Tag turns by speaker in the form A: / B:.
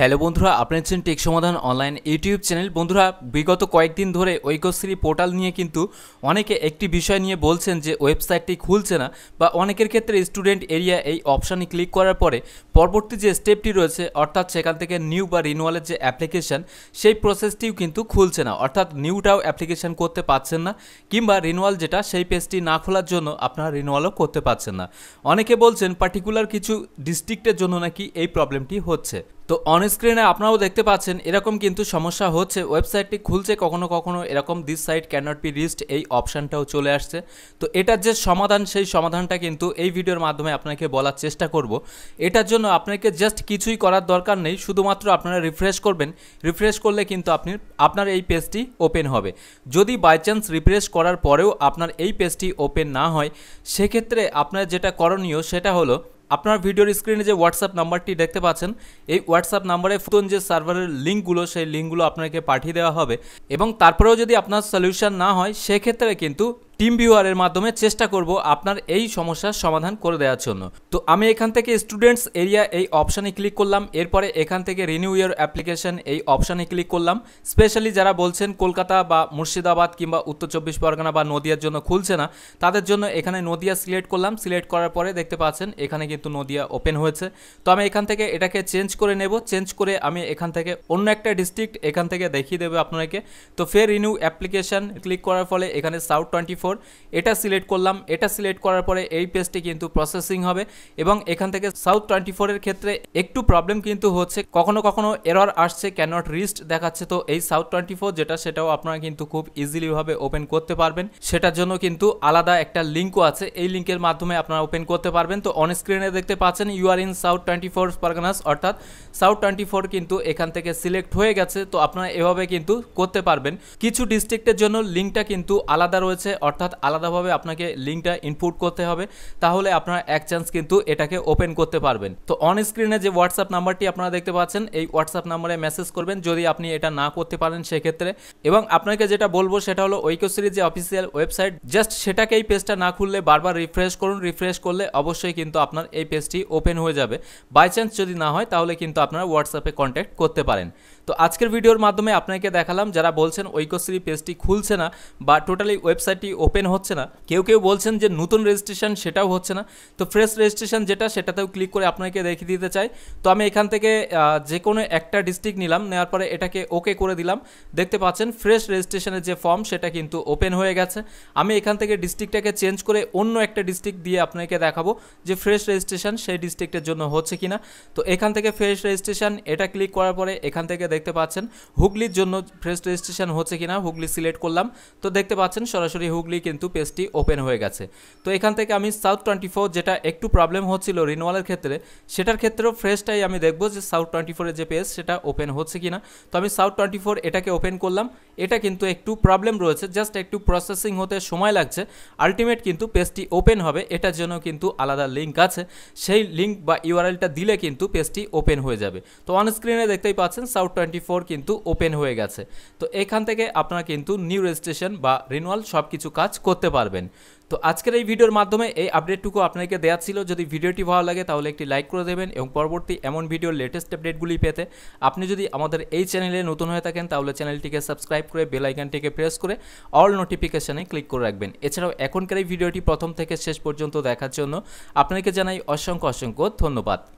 A: hello বন্ধুরা আপনার হচ্ছেন টেক সমাধান অনলাইন ইউটিউব চ্যানেল বন্ধুরা বিগত কয়েকদিন ধরে ঐক্যশ্রী পোর্টাল নিয়ে কিন্তু অনেকে একটি বিষয় নিয়ে বলছেন যে ওয়েবসাইটটি খুলছে না বা অনেকের ক্ষেত্রে স্টুডেন্ট এরিয়া এই অপশানে ক্লিক করার পরে পরবর্তী যে স্টেপটি রয়েছে অর্থাৎ সেখান থেকে নিউ বা রিনুয়ালের যে অ্যাপ্লিকেশান সেই প্রসেসটিও কিন্তু খুলছে না অর্থাৎ নিউটাও অ্যাপ্লিকেশান করতে পারছেন না কিংবা রিনুয়াল যেটা সেই পেজটি না খোলার জন্য আপনারা রিনুয়ালও করতে পারছেন না অনেকে বলছেন পার্টিকুলার কিছু ডিস্ট্রিক্টের জন্য নাকি এই প্রবলেমটি হচ্ছে তো অন স্ক্রিনে আপনারাও দেখতে পাচ্ছেন এরকম কিন্তু সমস্যা হচ্ছে ওয়েবসাইটটি খুলছে কখনো কখনো এরকম this site can't be reached এই অপশানটাও চলে আসছে তো এটার যে সমাধান সেই সমাধানটা কিন্তু এই ভিডিওর মাধ্যমে আপনাকে বলার চেষ্টা করব এটার জন্য আপনাকে জাস্ট কিছুই করার দরকার নেই শুধুমাত্র আপনারা রিফ্রেশ করবেন রিফ্রেশ করলে কিন্তু আপনি আপনার এই পেজটি ওপেন হবে যদি বাই চান্স রিফ্রেশ করার পরেও আপনার এই পেজটি ওপেন না হয় সেক্ষেত্রে আপনার যেটা করণীয় সেটা হলো আপনার ভিডিওর স্ক্রিনে যে হোয়াটসঅ্যাপ নাম্বারটি দেখতে পাচ্ছেন এই হোয়াটসঅ্যাপ নাম্বারে ফোন যে সার্ভারের লিঙ্কগুলো সেই লিঙ্কগুলো আপনাকে পাঠিয়ে দেওয়া হবে এবং তারপরেও যদি আপনার সলিউশন না হয় সেক্ষেত্রে কিন্তু টিম ভিউয়ারের মাধ্যমে চেষ্টা করব আপনার এই সমস্যার সমাধান করে দেওয়ার জন্য তো আমি এখান থেকে স্টুডেন্টস এরিয়া এই অপশানে ক্লিক করলাম এরপরে এখান থেকে রিনিউ ইয়ার অ্যাপ্লিকেশন এই অপশানে ক্লিক করলাম স্পেশালি যারা বলছেন কলকাতা বা মুর্শিদাবাদ কিংবা উত্তর চব্বিশ পরগনা বা নদিয়ার জন্য খুলছে না তাদের জন্য এখানে নদিয়া সিলেক্ট করলাম সিলেক্ট করার পরে দেখতে পাচ্ছেন এখানে কিন্তু নদিয়া ওপেন হয়েছে তো আমি এখান থেকে এটাকে চেঞ্জ করে নেব চেঞ্জ করে আমি এখান থেকে অন্য একটা ডিস্ট্রিক্ট এখান থেকে দেখিয়ে দেবে আপনাকে তো ফের রিনিউ অ্যাপ্লিকেশন ক্লিক করার ফলে এখানে সাউথ টোয়েন্টি ফোর ফোর এটা সিলেক্ট করলাম এটা সিলেক্ট করার পরে এই পেজটি কিন্তু প্রসেসিং হবে এবং এখান থেকে সাউথ টোয়েন্টি ফোরের ক্ষেত্রে একটু প্রবলেম কিন্তু হচ্ছে কখনো কখনো এরর আসছে ক্যানট রিস্ট দেখাচ্ছে তো এই সাউথ টোয়েন্টি ফোর যেটা সেটাও আপনারা কিন্তু খুব ইজিলিভাবে ওপেন করতে পারবেন সেটার জন্য কিন্তু আলাদা একটা লিঙ্কও আছে এই লিঙ্কের মাধ্যমে আপনারা ওপেন করতে পারবেন তো অন স্ক্রিনে দেখতে পাচ্ছেন you are in south twenty four Parganas অর্থাৎ সাউথ টোয়েন্টি ফোর কিন্তু এখান থেকে সিলেক্ট হয়ে গেছে তো আপনারা এভাবে কিন্তু করতে পারবেন কিছু ডিস্ট্রিক্টের জন্য লিঙ্কটা কিন্তু আলাদা রয়েছে অর্থাৎ অর্থাৎ আলাদাভাবে আপনাকে লিঙ্কটা ইনপুট করতে হবে তাহলে আপনার এক চান্স কিন্তু এটাকে ওপেন করতে পারবেন তো অন স্ক্রিনে যে হোয়াটসঅ্যাপ নাম্বারটি আপনারা দেখতে পাচ্ছেন এই হোয়াটসঅ্যাপ নাম্বারে মেসেজ করবেন যদি আপনি এটা না করতে পারেন সেক্ষেত্রে এবং আপনাকে যেটা বলবো সেটা হলো ঐক্যশ্রীর যে অফিসিয়াল ওয়েবসাইট জাস্ট সেটাকেই পেজটা না খুললে বারবার রিফ্রেশ করুন রিফ্রেশ করলে অবশ্যই কিন্তু আপনার এই পেজটি ওপেন হয়ে যাবে বাই চান্স যদি না হয় তাহলে কিন্তু আপনারা হোয়াটসঅ্যাপে কন্ট্যাক্ট করতে পারেন তো আজকের ভিডিওর মাধ্যমে আপনাকে দেখালাম যারা বলছেন ঐক্যশ্রী পেজটি খুলছে না বা টোটালি ওয়েবসাইটটি ওপেন হচ্ছে না কেউ কেউ বলছেন যে নতুন রেজিস্ট্রেশন সেটাও হচ্ছে না তো ফ্রেশ রেজিস্ট্রেশন যেটা সেটাতেও ক্লিক করে আপনাকে দেখিয়ে দিতে চাই তো আমি এখান থেকে যে কোনো একটা ডিস্ট্রিক্ট নিলাম নেওয়ার পরে এটাকে ওকে করে দিলাম দেখতে পাচ্ছেন ফ্রেশ রেজিস্ট্রেশনের যে ফর্ম সেটা কিন্তু ওপেন হয়ে গেছে আমি এখান থেকে ডিস্ট্রিক্টটাকে চেঞ্জ করে অন্য একটা ডিস্ট্রিক্ট দিয়ে আপনাকে দেখাবো যে ফ্রেশ রেজিস্ট্রেশন সেই ডিস্ট্রিক্টের জন্য হচ্ছে কিনা তো এখান থেকে ফ্রেশ রেজিস্ট্রেশন এটা ক্লিক করার পরে এখান থেকে দেখতে পাচ্ছেন হুগলির জন্য ফ্রেশ রেজিস্ট্রেশন হচ্ছে কিনা হুগলি সিলেক্ট করলাম তো দেখতে পাচ্ছেন সরাসরি হুগলি কিন্তু পেজটি ওপেন হয়ে গেছে তো এখান থেকে আমি সাউথ টোয়েন্টি ফোর যেটা একটু প্রবলেম হচ্ছিল রিনোয়ালের ক্ষেত্রে সেটার ক্ষেত্রেও ফ্রেশটাই আমি দেখবো যে সাউথ টোয়েন্টি ফোরের যে পেজ সেটা ওপেন হচ্ছে কিনা তো আমি সাউথ টোয়েন্টি ফোর এটাকে ওপেন করলাম এটা কিন্তু একটু প্রবলেম রয়েছে জাস্ট একটু প্রসেসিং হতে সময় লাগছে আলটিমেট কিন্তু পেজটি ওপেন হবে এটার জন্য কিন্তু আলাদা লিঙ্ক আছে সেই লিঙ্ক বা ইউআরএলটা দিলে কিন্তু পেজটি ওপেন হয়ে যাবে তো অনস্ক্রিনে দেখতেই পাচ্ছেন সাউথ টোয়েন্টি টোয়েন্টি ফোর কিন্তু ওপেন হয়ে গেছে তো এখান থেকে আপনারা কিন্তু নিউ রেজিস্ট্রেশন বা রিনুয়াল সব কিছু কাজ করতে পারবেন তো আজকের এই ভিডিওর মাধ্যমে এই আপডেটটুকু আপনাকে দেওয়া ছিল যদি ভিডিওটি ভালো লাগে তাহলে একটি লাইক করে দেবেন এবং পরবর্তী এমন ভিডিওর লেটেস্ট আপডেটগুলি পেতে আপনি যদি আমাদের এই চ্যানেলে নতুন হয়ে থাকেন তাহলে চ্যানেলটিকে সাবস্ক্রাইব করে বেল আইকনটিকে প্রেস করে অল নোটিফিকেশানে ক্লিক করে রাখবেন এছাড়াও এখনকার এই ভিডিওটি প্রথম থেকে শেষ পর্যন্ত দেখার জন্য আপনাকে জানাই অসংখ্য অসংখ্য ধন্যবাদ